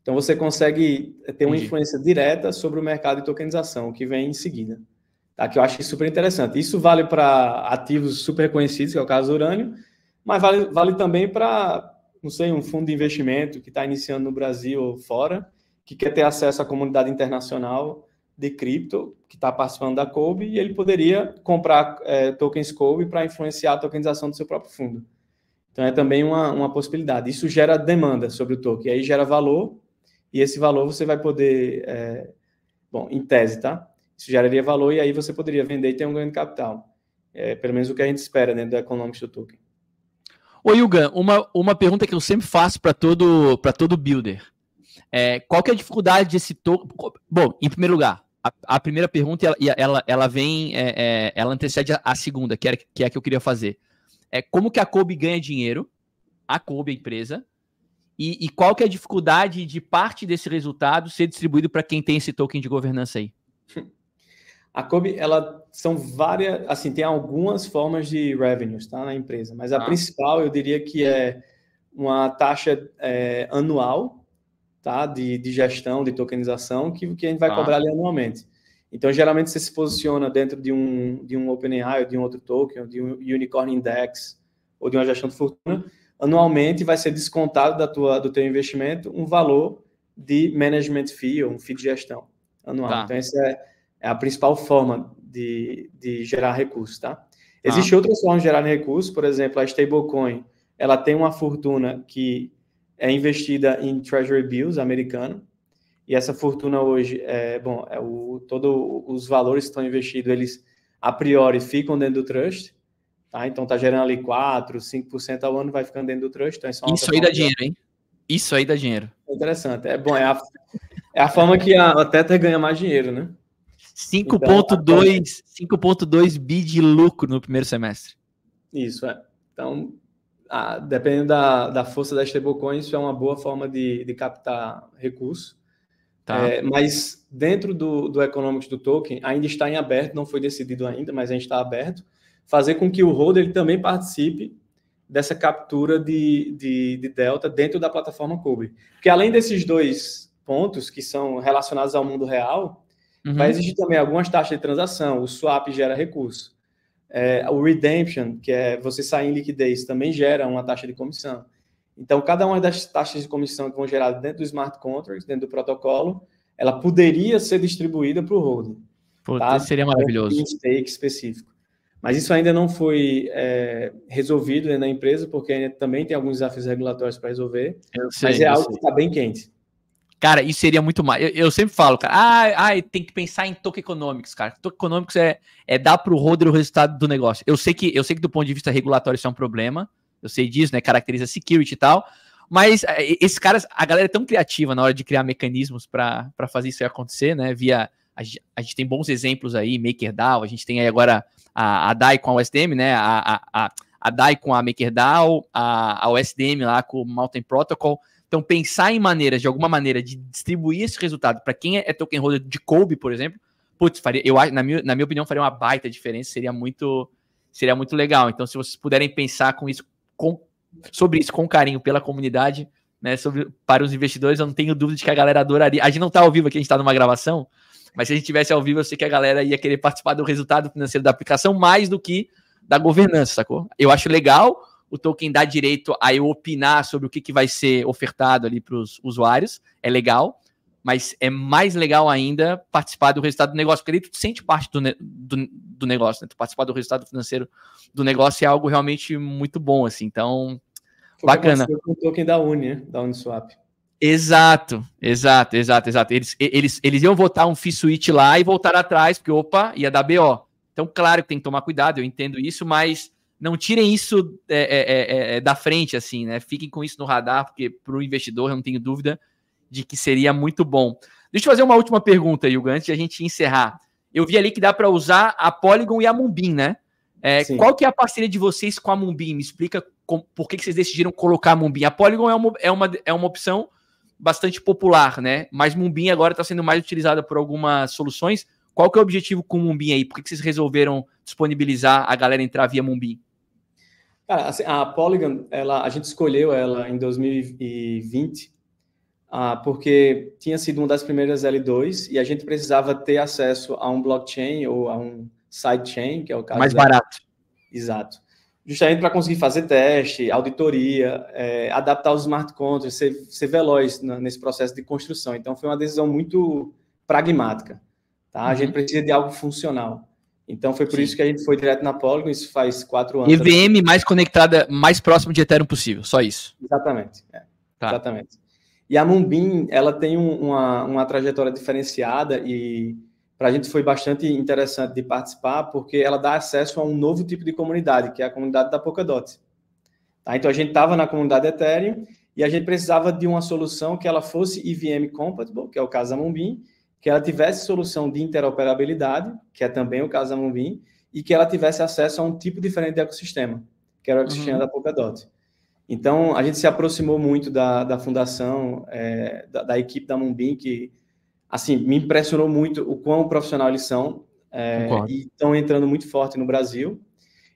Então você consegue ter uma Entendi. influência direta sobre o mercado de tokenização, que vem em seguida. Tá? Que eu acho super interessante. Isso vale para ativos super conhecidos, que é o caso do urânio, mas vale, vale também para, não sei, um fundo de investimento que está iniciando no Brasil ou fora, que quer ter acesso à comunidade internacional de cripto que está participando da Kobe e ele poderia comprar é, tokens Kobe para influenciar a tokenização do seu próprio fundo. Então é também uma, uma possibilidade. Isso gera demanda sobre o token, aí gera valor e esse valor você vai poder, é, bom, em tese, tá? Isso geraria valor e aí você poderia vender e ter um ganho de capital. É, pelo menos o que a gente espera dentro da economics do token. Oi Yugan, uma, uma pergunta que eu sempre faço para todo, todo builder. É, qual que é a dificuldade desse token? Bom, em primeiro lugar, a, a primeira pergunta ela, ela, ela vem, é, é, ela antecede a, a segunda, que, era, que é a que eu queria fazer. É como que a Kobe ganha dinheiro, a Kobe, a empresa, e, e qual que é a dificuldade de parte desse resultado ser distribuído para quem tem esse token de governança aí? A Kobe, ela são várias, assim, tem algumas formas de revenues tá, na empresa, mas a ah. principal eu diria que é uma taxa é, anual tá? de, de gestão, de tokenização, que, que a gente vai ah. cobrar ali anualmente. Então, geralmente, você se posiciona dentro de um, de um OpenAI, ou de um outro token, ou de um Unicorn Index, ou de uma gestão de fortuna, anualmente vai ser descontado da tua, do teu investimento um valor de management fee, ou um fee de gestão anual. Tá. Então, essa é, é, a principal forma de, de gerar recursos, tá? tá. Existem ah. outras formas de gerar recursos, por exemplo, a stablecoin, ela tem uma fortuna que é investida em Treasury Bills americano. E essa fortuna hoje, é, bom, é o, todos os valores que estão investidos, eles a priori ficam dentro do trust. Tá? Então tá gerando ali 4, 5% ao ano, vai ficando dentro do trust. Então, isso, é isso aí dá dinheiro, hein? Isso aí dá dinheiro. Interessante. É bom, é a, é a forma que a, a Tether ganha mais dinheiro, né? 5.2 então, 5.2 tá bi de lucro no primeiro semestre. Isso, é. Então, ah, dependendo da, da força da stablecoin, isso é uma boa forma de, de captar recurso. Tá. É, mas dentro do, do economics do token, ainda está em aberto, não foi decidido ainda, mas a gente está aberto, fazer com que o holder ele também participe dessa captura de, de, de delta dentro da plataforma Cube. Porque além desses dois pontos que são relacionados ao mundo real, uhum. vai existir também algumas taxas de transação, o swap gera recurso. É, o redemption, que é você sair em liquidez, também gera uma taxa de comissão. Então, cada uma das taxas de comissão que vão gerar dentro do smart contract, dentro do protocolo, ela poderia ser distribuída para o holding. Pô, tá? Seria maravilhoso. Um stake específico. Mas isso ainda não foi é, resolvido na empresa, porque também tem alguns desafios regulatórios para resolver. Sei, mas é algo sei. que está bem quente. Cara, isso seria muito mais. Eu, eu, sempre falo, cara, ah, ah, tem que pensar em tokenomics, cara. Tokenomics é, é dar pro o holder o resultado do negócio. Eu sei que eu sei que do ponto de vista regulatório isso é um problema. Eu sei disso, né? Caracteriza security e tal. Mas é, esses caras, a galera é tão criativa na hora de criar mecanismos para fazer isso acontecer, né? Via. A, a, gente tem bons exemplos aí, MakerDAO, a gente tem aí agora a, a DAI com a USDM, né? A, a, a, a DAI com a MakerDAO, a, a USDM lá com o Mountain Protocol. Então, pensar em maneiras, de alguma maneira, de distribuir esse resultado para quem é, é token holder de Kobe, por exemplo, putz, faria, eu, na, minha, na minha opinião, faria uma baita diferença, seria muito, seria muito legal. Então, se vocês puderem pensar com isso, com, sobre isso com carinho pela comunidade, né, sobre, para os investidores, eu não tenho dúvida de que a galera adoraria. A gente não está ao vivo aqui, a gente está numa gravação, mas se a gente tivesse ao vivo, eu sei que a galera ia querer participar do resultado financeiro da aplicação mais do que da governança, sacou? Eu acho legal o token dá direito a eu opinar sobre o que, que vai ser ofertado ali para os usuários. É legal, mas é mais legal ainda participar do resultado do negócio, porque aí tu sente parte do, do, do negócio, né? Tu participar do resultado financeiro do negócio é algo realmente muito bom, assim. Então, bacana. o token da Uni, né? Da Uniswap. Exato, exato, exato, exato. Eles, eles, eles iam votar um fee switch lá e voltar atrás, porque opa, ia dar BO. Então, claro que tem que tomar cuidado, eu entendo isso, mas não tirem isso é é, é, é, é, da frente, assim, né? Fiquem com isso no radar, porque para o investidor eu não tenho dúvida de que seria muito bom. Deixa eu fazer uma última pergunta, Yuga, antes de a gente encerrar. Eu vi ali que dá para usar a Polygon e a Mumbin, né? É, qual que é a parceria de vocês com a Mumbin? Me explica com, por que, que vocês decidiram colocar a Mumbin. A Polygon é uma, é uma, é uma opção bastante popular, né? Mas Mumbin agora está sendo mais utilizada por algumas soluções. Qual que é o objetivo com o Mumbin aí? Por que, que vocês resolveram disponibilizar a galera entrar via Mumbin? Cara, assim, a Polygon, ela, a gente escolheu ela em 2020 ah, porque tinha sido uma das primeiras L2 e a gente precisava ter acesso a um blockchain ou a um sidechain, que é o caso. Mais da... barato. Exato. Justamente para conseguir fazer teste, auditoria, é, adaptar os smart contracts, ser, ser veloz na, nesse processo de construção. Então, foi uma decisão muito pragmática. Tá? A gente uhum. precisa de algo funcional. Então foi por Sim. isso que a gente foi direto na Polygon, isso faz quatro anos. EVM mais conectada, mais próximo de Ethereum possível, só isso. Exatamente. É. Tá. Exatamente. E a Mumbin, ela tem uma, uma trajetória diferenciada e para a gente foi bastante interessante de participar, porque ela dá acesso a um novo tipo de comunidade, que é a comunidade da Polkadot. Tá? Então a gente estava na comunidade Ethereum e a gente precisava de uma solução que ela fosse IVM compatible, que é o caso da Mumbin, que ela tivesse solução de interoperabilidade, que é também o caso da Moonbeam, e que ela tivesse acesso a um tipo diferente de ecossistema, que era o ecossistema uhum. da Polkadot. Então, a gente se aproximou muito da, da fundação, é, da, da, equipe da Moonbeam, que, assim, me impressionou muito o quão profissional eles são é, e estão entrando muito forte no Brasil.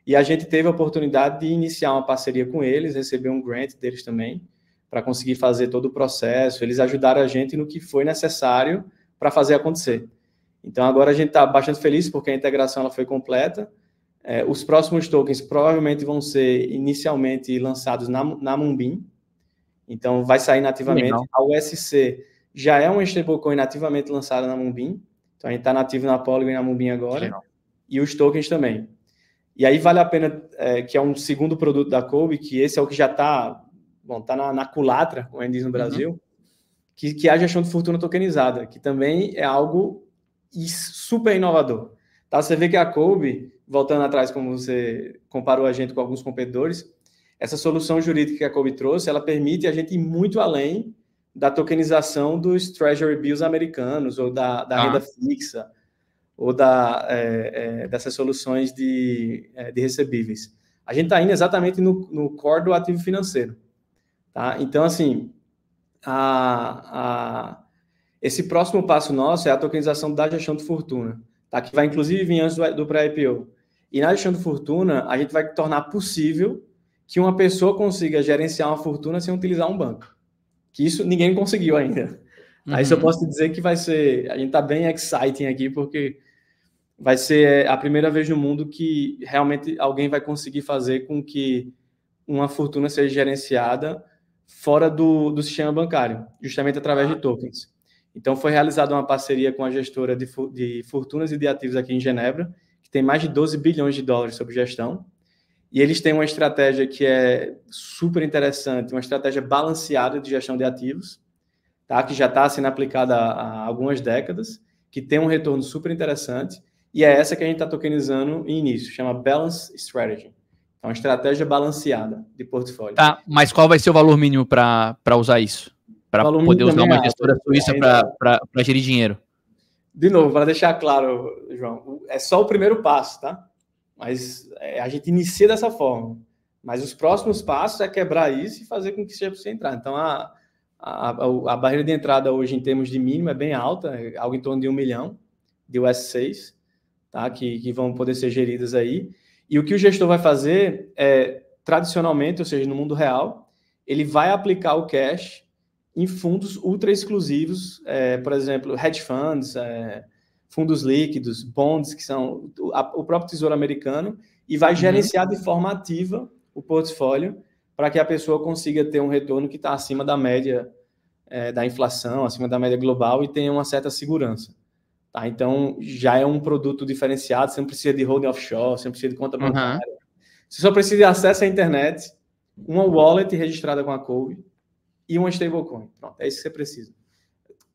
E a gente teve a oportunidade de iniciar uma parceria com eles, receber um grant deles também, para conseguir fazer todo o processo. Eles ajudaram a gente no que foi necessário para fazer acontecer. Então agora a gente está bastante feliz porque a integração ela foi completa. É, os próximos tokens provavelmente vão ser inicialmente lançados na, na Mumbin, então vai sair nativamente. Legal. A USC já é uma stablecoin nativamente lançada na Mumbin, então a gente está nativo na Polygon e na Mumbin agora, Legal. e os tokens também. E aí vale a pena, é, que é um segundo produto da Kobe, que esse é o que já está, bom, está na, na, culatra, como a gente diz no uhum. Brasil, uhum que, que a gestão de fortuna tokenizada, que também é algo super inovador. Tá? Você vê que a Kobe, voltando atrás, como você comparou a gente com alguns competidores, essa solução jurídica que a Kobe trouxe, ela permite a gente ir muito além da tokenização dos treasury bills americanos ou da, da ah. renda fixa ou da, é, é, dessas soluções de, é, de recebíveis. A gente está indo exatamente no, no core do ativo financeiro. Tá? Então, assim, a, a, esse próximo passo nosso é a tokenização da gestão de fortuna, tá? que vai inclusive vir antes do, do pré-IPO. E na gestão de fortuna, a gente vai tornar possível que uma pessoa consiga gerenciar uma fortuna sem utilizar um banco. Que isso ninguém conseguiu ainda. Uhum. Aí eu posso te dizer que vai ser. A gente tá bem exciting aqui, porque vai ser é, a primeira vez no mundo que realmente alguém vai conseguir fazer com que uma fortuna seja gerenciada fora do, do sistema bancário, justamente através de ah. tokens. Então, foi realizada uma parceria com a gestora de, de fortunas e de ativos aqui em Genebra, que tem mais de 12 bilhões de dólares sob gestão. E eles têm uma estratégia que é super interessante, uma estratégia balanceada de gestão de ativos, tá? que já está sendo aplicada há algumas décadas, que tem um retorno super interessante. E é essa que a gente está tokenizando em início, chama Balance Strategy uma estratégia balanceada de portfólio. Tá, mas qual vai ser o valor mínimo para usar isso? Para poder usar uma é gestora suíça para gerir dinheiro? De novo, para deixar claro, João, é só o primeiro passo, tá? Mas é, a gente inicia dessa forma. Mas os próximos passos é quebrar isso e fazer com que seja possível entrar. Então, a, a, a barreira de entrada hoje, em termos de mínimo, é bem alta, é algo em torno de um milhão de US6, tá? que, que vão poder ser geridas aí. E o que o gestor vai fazer é, tradicionalmente, ou seja, no mundo real, ele vai aplicar o cash em fundos ultra exclusivos, é, por exemplo, hedge funds, é, fundos líquidos, bonds, que são o, a, o próprio Tesouro Americano, e vai uhum. gerenciar de forma ativa o portfólio para que a pessoa consiga ter um retorno que está acima da média é, da inflação, acima da média global e tenha uma certa segurança. Tá? Então, já é um produto diferenciado, você não precisa de holding offshore, você não precisa de conta bancária. Uhum. Você só precisa de acesso à internet, uma wallet registrada com a Cove e uma stablecoin. Pronto, é isso que você precisa.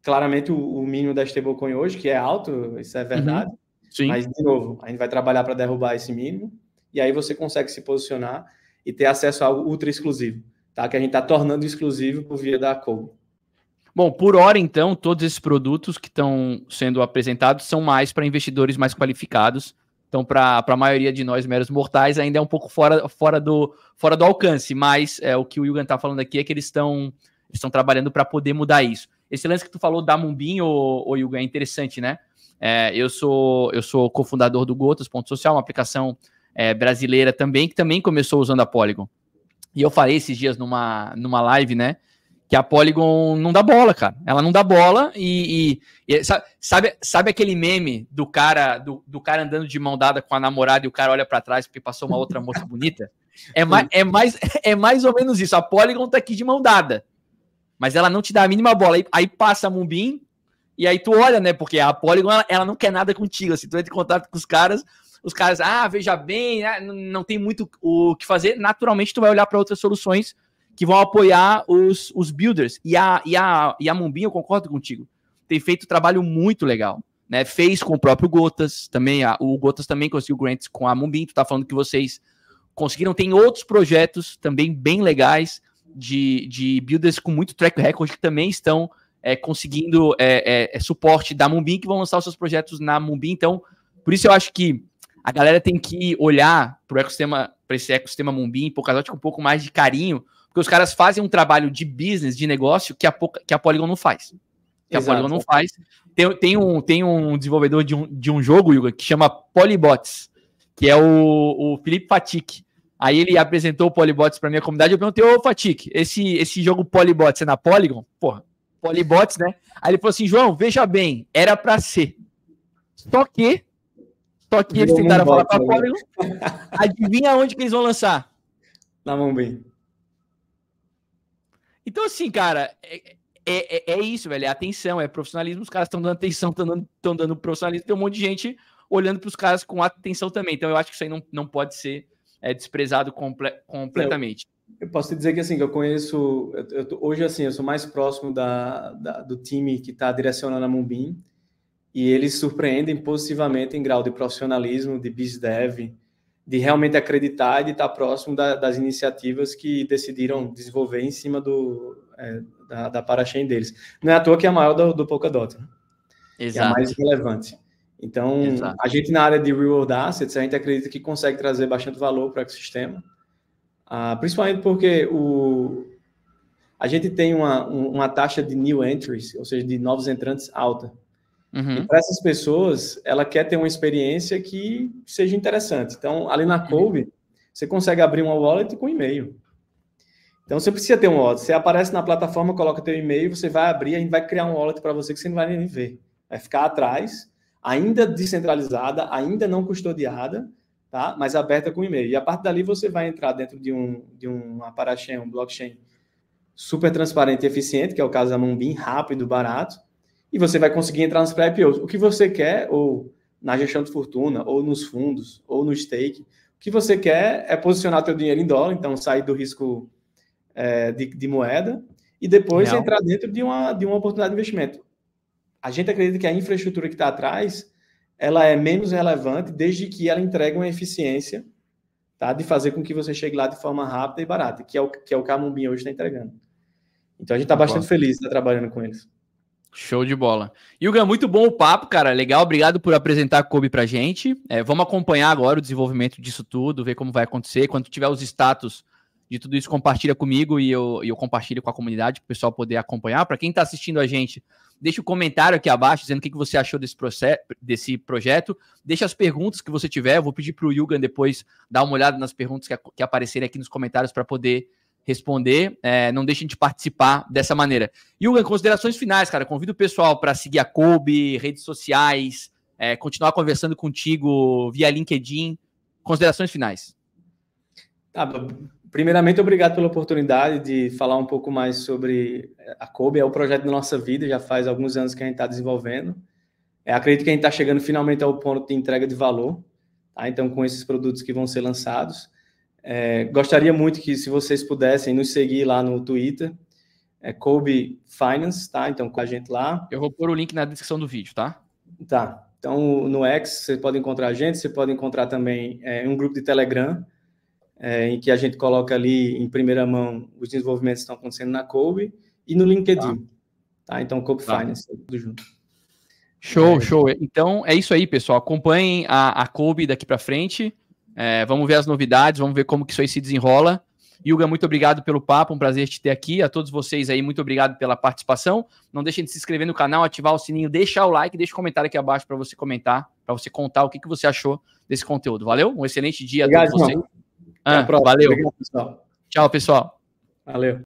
Claramente, o, o mínimo da stablecoin hoje, que é alto, isso é verdade. Uhum. Sim. Mas, de novo, a gente vai trabalhar para derrubar esse mínimo e aí você consegue se posicionar e ter acesso a algo ultra exclusivo, tá? que a gente está tornando exclusivo por via da Cove. Bom, por hora então, todos esses produtos que estão sendo apresentados são mais para investidores mais qualificados. Então, para a maioria de nós, meros mortais, ainda é um pouco fora, fora, do, fora do alcance. Mas é, o que o Yugan está falando aqui é que eles estão estão trabalhando para poder mudar isso. Esse lance que tu falou da Mumbim, ô, ô Yugan, é interessante, né? É, eu sou eu sou cofundador do Gotas.social, uma aplicação é, brasileira também, que também começou usando a Polygon. E eu falei esses dias numa, numa live, né? que a Polygon não dá bola, cara. Ela não dá bola e, e, e sabe, sabe aquele meme do cara do, do, cara andando de mão dada com a namorada e o cara olha para trás porque passou uma outra moça bonita? É, é mais, é, mais, é mais ou menos isso. A Polygon tá aqui de mão dada, mas ela não te dá a mínima bola. Aí, aí passa a Mumbim e aí tu olha, né? Porque a Polygon ela, ela não quer nada contigo. Assim, tu entra em contato com os caras, os caras, ah, veja bem, né? não tem muito o que fazer. Naturalmente, tu vai olhar para outras soluções que vão apoiar os, os builders. E a, e, a, e a Mumbinho, eu concordo contigo, tem feito um trabalho muito legal. Né? Fez com o próprio Gotas também. A, o Gotas também conseguiu grants com a Mumbinho. Tu tá falando que vocês conseguiram. Tem outros projetos também bem legais de, de builders com muito track record que também estão é, conseguindo é, é, é suporte da Mumbim, que vão lançar os seus projetos na Mumbim. Então, por isso eu acho que a galera tem que olhar para esse ecossistema por causa de um pouco mais de carinho, porque os caras fazem um trabalho de business, de negócio, que a, que a Polygon não faz. Que Exato. a Polygon não faz. Tem, tem, um, tem um desenvolvedor de um, de um jogo, Yuga, que chama Polybots, que é o, o Felipe Fatic. Aí ele apresentou o Polybots para minha comunidade. Eu perguntei, ô Fatic, esse, esse jogo Polybots é na Polygon? Porra, Polybots, né? Aí ele falou assim: João, veja bem, era para ser. Só que. Só que eles tentaram falar para a Polygon. Adivinha onde que eles vão lançar? Na mão bem. Então, assim, cara, é, é, é, é isso, velho. É atenção, é profissionalismo. Os caras estão dando atenção, estão dando, dando profissionalismo. Tem um monte de gente olhando para os caras com atenção também. Então, eu acho que isso aí não, não pode ser é, desprezado comple completamente. Eu, eu posso te dizer que, assim, que eu conheço. Eu, eu, hoje, assim, eu sou mais próximo da, da do time que está direcionando a Mumbim. E eles surpreendem positivamente em grau de profissionalismo, de biz dev de realmente acreditar e de estar próximo da, das iniciativas que decidiram desenvolver em cima do, é, da, da parachain deles. Não é à toa que é a maior do, do Polkadot, né? Exato. é a mais relevante. Então, Exato. a gente na área de Real Assets, a gente acredita que consegue trazer bastante valor para o ecossistema, ah, principalmente porque o, a gente tem uma, uma taxa de new entries, ou seja, de novos entrantes alta. Uhum. Para essas pessoas, ela quer ter uma experiência que seja interessante. Então, ali na Cove, uhum. você consegue abrir uma wallet com e-mail. Então, você precisa ter um wallet. Você aparece na plataforma, coloca teu e-mail, você vai abrir, a gente vai criar um wallet para você que você não vai nem ver. Vai ficar atrás, ainda descentralizada, ainda não custodiada, tá? mas aberta com e-mail. E a partir dali, você vai entrar dentro de, um, de uma parachain, um blockchain super transparente e eficiente, que é o caso da Mumbin, rápido, barato, e você vai conseguir entrar nos pré-IPOs. O que você quer, ou na gestão de fortuna, ou nos fundos, ou no stake, o que você quer é posicionar teu dinheiro em dólar, então sair do risco é, de, de, moeda e depois entrar dentro de uma, de uma oportunidade de investimento. A gente acredita que a infraestrutura que está atrás ela é menos relevante desde que ela entregue uma eficiência tá? de fazer com que você chegue lá de forma rápida e barata, que é o que, é o que a Mumbinha hoje está entregando. Então a gente está bastante feliz estar trabalhando com eles. Show de bola. Yuga, muito bom o papo, cara. Legal, obrigado por apresentar a Kobe pra gente. É, vamos acompanhar agora o desenvolvimento disso tudo, ver como vai acontecer. Quando tiver os status de tudo isso, compartilha comigo e eu, eu compartilho com a comunidade para o pessoal poder acompanhar. Para quem está assistindo a gente, deixa o um comentário aqui abaixo dizendo o que, você achou desse, processo, desse projeto. Deixa as perguntas que você tiver. Eu vou pedir para o Yugan depois dar uma olhada nas perguntas que, que aparecerem aqui nos comentários para poder responder. É, não deixem de participar dessa maneira. E Hugo, considerações finais, cara. Convido o pessoal para seguir a Kobe, redes sociais, é, continuar conversando contigo via LinkedIn. Considerações finais. Tá, primeiramente, obrigado pela oportunidade de falar um pouco mais sobre a Kobe. É o projeto da nossa vida, já faz alguns anos que a gente está desenvolvendo. É, acredito que a gente está chegando finalmente ao ponto de entrega de valor, tá? então com esses produtos que vão ser lançados. É, gostaria muito que, se vocês pudessem, nos seguir lá no Twitter, é Kobe Finance, tá? Então, com a gente lá. Eu vou pôr o link na descrição do vídeo, tá? Tá. Então, no X, você pode encontrar a gente, você pode encontrar também é, um grupo de Telegram, é, em que a gente coloca ali, em primeira mão, os desenvolvimentos que estão acontecendo na Kobe, e no LinkedIn, tá? tá? Então, Kobe tá. Finance, tudo junto. Show, é. show. Então, é isso aí, pessoal. Acompanhem a, a Kobe daqui para frente. É, vamos ver as novidades, vamos ver como que isso aí se desenrola. Yuga, muito obrigado pelo papo, um prazer te ter aqui. A todos vocês aí, muito obrigado pela participação. Não deixem de se inscrever no canal, ativar o sininho, deixar o like, deixa o um comentário aqui abaixo para você comentar, para você contar o que, que você achou desse conteúdo. Valeu? Um excelente dia a todos vocês. Ah, valeu. Obrigado, pessoal. Tchau, pessoal. Valeu.